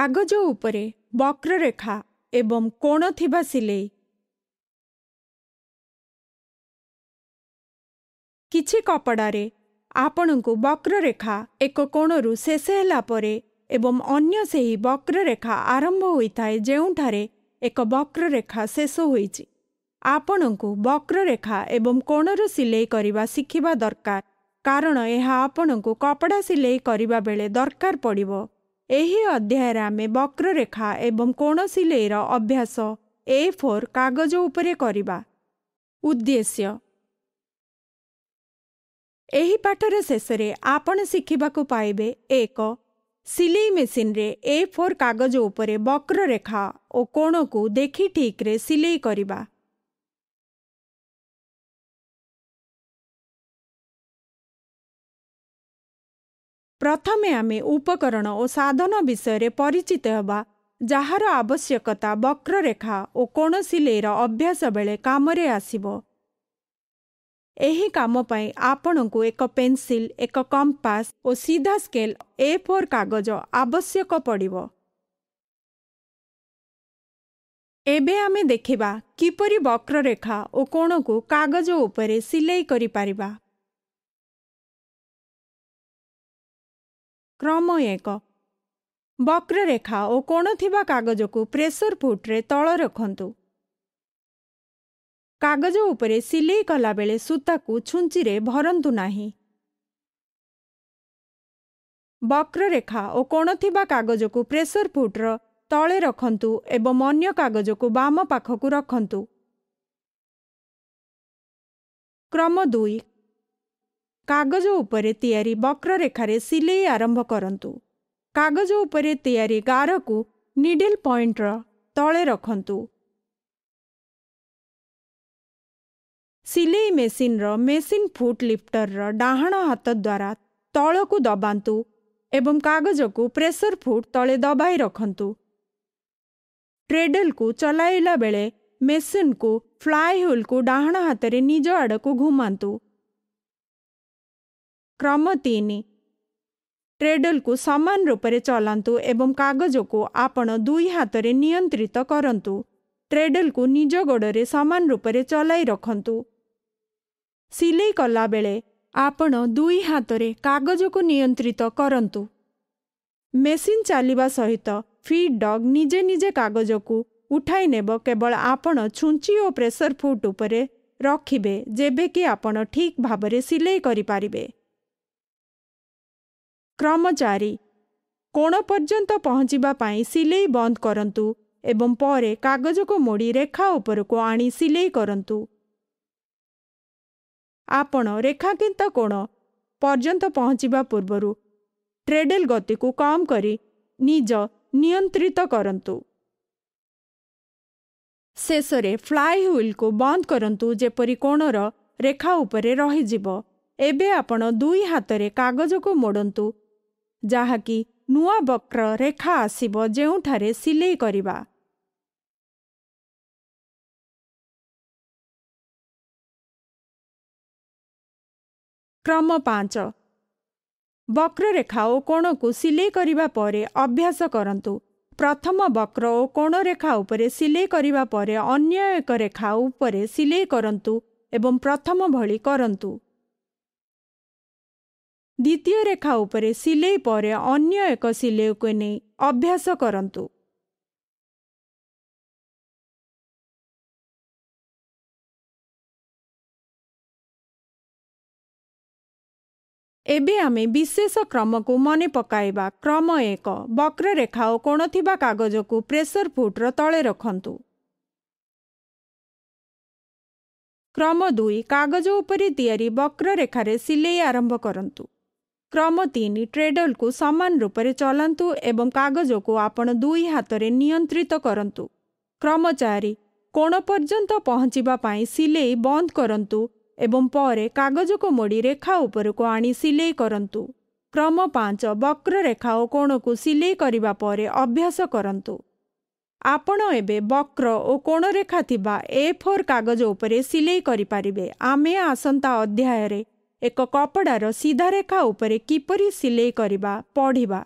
କାଗଜ ଉପରେ ବକ୍ରରେଖା ଏବଂ କୋଣ ଥିବା ସିଲେଇ କିଛି କପଡ଼ାରେ ଆପଣଙ୍କୁ ବକ୍ରରେଖା ଏକ କୋଣରୁ ଶେଷ ହେଲା ପରେ ଏବଂ ଅନ୍ୟ ସେହି ବକ୍ରରେଖା ଆରମ୍ଭ ହୋଇଥାଏ ଯେଉଁଠାରେ ଏକ ବକ୍ରରେଖା ଶେଷ ହୋଇଛି ଆପଣଙ୍କୁ ବକ୍ରରେଖା ଏବଂ କୋଣରୁ ସିଲେଇ କରିବା ଶିଖିବା ଦରକାର କାରଣ ଏହା ଆପଣଙ୍କୁ କପଡ଼ା ସିଲେଇ କରିବା ବେଳେ ଦରକାର ପଡ଼ିବ ଏହି ଅଧ୍ୟାୟରେ ଆମେ ବକ୍ରରେଖା ଏବଂ କୋଣ ସିଲେଇର ଅଭ୍ୟାସ ଏ ଫୋର୍ କାଗଜ ଉପରେ କରିବା ଉଦ୍ଦେଶ୍ୟ ଏହି ପାଠର ଶେଷରେ ଆପଣ ଶିଖିବାକୁ ପାଇବେ ଏକ ସିଲେଇ ମେସିନ୍ରେ ଏ ଫୋର୍ କାଗଜ ଉପରେ ବକ୍ରରେଖା ଓ କୋଣକୁ ଦେଖି ଠିକ୍ରେ ସିଲେଇ କରିବା ପ୍ରଥମେ ଆମେ ଉପକରଣ ଓ ସାଧନ ବିଷୟରେ ପରିଚିତ ହେବା ଯାହାର ଆବଶ୍ୟକତା ବକ୍ରରେଖା ଓ କୌଣସି ଲେର ଅଭ୍ୟାସ ବେଳେ କାମରେ ଆସିବ ଏହି କାମ ପାଇଁ ଆପଣଙ୍କୁ ଏକ ପେନ୍ସିଲ୍ ଏକ କମ୍ପାସ୍ ଓ ସିଧା ସ୍କେଲ୍ ଏ ଫୋର୍ କାଗଜ ଆବଶ୍ୟକ ପଡ଼ିବ ଏବେ ଆମେ ଦେଖିବା କିପରି ବକ୍ରରେଖା ଓ କୋଣକୁ କାଗଜ ଉପରେ ସିଲେଇ କରିପାରିବା କ୍ରମ ଏକ ବକ୍ରରେଖା ଓ କୋଣ ଥିବା କାଗଜକୁ ପ୍ରେସର ଫୁଟରେ ତଳ ରଖନ୍ତୁ କାଗଜ ଉପରେ ସିଲେଇ କଲାବେଳେ ସୂତାକୁ ଛୁଞ୍ଚିରେ ଭରନ୍ତୁ ନାହିଁ ବକ୍ରରେଖା ଓ କୋଣ ଥିବା କାଗଜକୁ ପ୍ରେସର ଫୁଟର ତଳେ ରଖନ୍ତୁ ଏବଂ ଅନ୍ୟ କାଗଜକୁ ବାମ ପାଖକୁ ରଖନ୍ତୁ କ୍ରମ ଦୁଇ କାଗଜ ଉପରେ ତିଆରି ବକ୍ରରେଖାରେ ସିଲେଇ ଆରମ୍ଭ କରନ୍ତୁ କାଗଜ ଉପରେ ତିଆରି ଗାରକୁ ନିଡିଲ୍ ପଏଣ୍ଟର ତଳେ ରଖନ୍ତୁ ସିଲେଇ ମେସିନ୍ର ମେସିନ୍ ଫୁଟ୍ ଲିଫ୍ଟରର ଡାହାଣ ହାତ ଦ୍ୱାରା ତଳକୁ ଦବାନ୍ତୁ ଏବଂ କାଗଜକୁ ପ୍ରେସର ଫୁଟ୍ ତଳେ ଦବାଇ ରଖନ୍ତୁ ଟ୍ରେଡେଲ୍କୁ ଚଲାଇଲା ବେଳେ ମେସିନ୍କୁ ଫ୍ଲାଏ ଡାହାଣ ହାତରେ ନିଜ ଆଡ଼କୁ ଘୁମାନ୍ତୁ କ୍ରମ ତିନି ଟ୍ରେଡଲ୍କୁ ସମାନ ରୂପରେ ଚଲାନ୍ତୁ ଏବଂ କାଗଜକୁ ଆପଣ ଦୁଇ ହାତରେ ନିୟନ୍ତ୍ରିତ କରନ୍ତୁ ଟ୍ରେଡଲ୍କୁ ନିଜ ଗୋଡ଼ରେ ସମାନ ରୂପରେ ଚଲାଇ ରଖନ୍ତୁ ସିଲେଇ କଲାବେଳେ ଆପଣ ଦୁଇ ହାତରେ କାଗଜକୁ ନିୟନ୍ତ୍ରିତ କରନ୍ତୁ ମେସିନ୍ ଚାଲିବା ସହିତ ଫିଡ୍ ଡଗ୍ ନିଜେ ନିଜେ କାଗଜକୁ ଉଠାଇ ନେବ କେବଳ ଆପଣ ଛୁଞ୍ଚି ଓ ପ୍ରେସର୍ ଫୁଟ୍ ଉପରେ ରଖିବେ ଯେବେକି ଆପଣ ଠିକ୍ ଭାବରେ ସିଲେଇ କରିପାରିବେ କ୍ରମଚାରୀ କୋଣ ପର୍ଯ୍ୟନ୍ତ ପହଞ୍ଚିବା ପାଇଁ ସିଲେଇ ବନ୍ଦ କରନ୍ତୁ ଏବଂ ପରେ କାଗଜକୁ ମୋଡ଼ି ରେଖା ଉପରକୁ ଆଣି ସିଲେଇ କରନ୍ତୁ ଆପଣ ରେଖାକିନ୍ତ କୋଣ ପର୍ଯ୍ୟନ୍ତ ପହଞ୍ଚିବା ପୂର୍ବରୁ ଟ୍ରେଡେଲ୍ ଗତିକୁ କମ୍ କରି ନିଜ ନିୟନ୍ତ୍ରିତ କରନ୍ତୁ ଶେଷରେ ଫ୍ଲାଏ ହ୍ୱିଲ୍କୁ ବନ୍ଦ କରନ୍ତୁ ଯେପରି କୋଣର ରେଖା ଉପରେ ରହିଯିବ ଏବେ ଆପଣ ଦୁଇ ହାତରେ କାଗଜକୁ ମୋଡ଼ନ୍ତୁ ଯାହାକି ନୂଆ ବକ୍ର ରେଖା ଆସିବ ଯେଉଁଠାରେ ସିଲେଇ କରିବା କ୍ରମ ପାଞ୍ଚ ବକ୍ରରେଖା ଓ କୋଣକୁ ସିଲେଇ କରିବା ପରେ ଅଭ୍ୟାସ କରନ୍ତୁ ପ୍ରଥମ ବକ୍ର ଓ କୋଣରେଖା ଉପରେ ସିଲେଇ କରିବା ପରେ ଅନ୍ୟ ଏକ ରେଖା ଉପରେ ସିଲେଇ କରନ୍ତୁ ଏବଂ ପ୍ରଥମ ଭଳି କରନ୍ତୁ ଦ୍ୱିତୀୟ ରେଖା ଉପରେ ସିଲେଇ ପରେ ଅନ୍ୟ ଏକ ସିଲେଇକୁ ନେଇ ଅଭ୍ୟାସ କରନ୍ତୁ ଏବେ ଆମେ ବିଶେଷ କ୍ରମକୁ ମନେ ପକାଇବା କ୍ରମ ଏକ ବକ୍ରରେଖା ଓ କୋଣ ଥିବା କାଗଜକୁ ପ୍ରେସର ଫୁଟ୍ର ତଳେ ରଖନ୍ତୁ କ୍ରମ ଦୁଇ କାଗଜ ଉପରେ ତିଆରି ବକ୍ରରେଖାରେ ସିଲେଇ ଆରମ୍ଭ କରନ୍ତୁ କ୍ରମ ତିନି ଟ୍ରେଡଲ୍କୁ ସମାନ ରୂପରେ ଚଲାନ୍ତୁ ଏବଂ କାଗଜକୁ ଆପଣ ଦୁଇ ହାତରେ ନିୟନ୍ତ୍ରିତ କରନ୍ତୁ କ୍ରମ ଚାରି କୋଣ ପର୍ଯ୍ୟନ୍ତ ପହଞ୍ଚିବା ପାଇଁ ସିଲେଇ ବନ୍ଦ କରନ୍ତୁ ଏବଂ ପରେ କାଗଜକୁ ମୋଡ଼ି ରେଖା ଉପରକୁ ଆଣି ସିଲେଇ କରନ୍ତୁ କ୍ରମ ପାଞ୍ଚ ବକ୍ରରେଖା ଓ କୋଣକୁ ସିଲେଇ କରିବା ପରେ ଅଭ୍ୟାସ କରନ୍ତୁ ଆପଣ ଏବେ ବକ୍ର ଓ କୋଣରେଖା ଥିବା ଏ ଫୋର୍ କାଗଜ ଉପରେ ସିଲେଇ କରିପାରିବେ ଆମେ ଆସନ୍ତା ଅଧ୍ୟାୟରେ ଏକ କପଡ଼ାର ସିଧାରେଖା ଉପରେ କିପରି ସିଲେଇ କରିବା ପଢ଼ିବା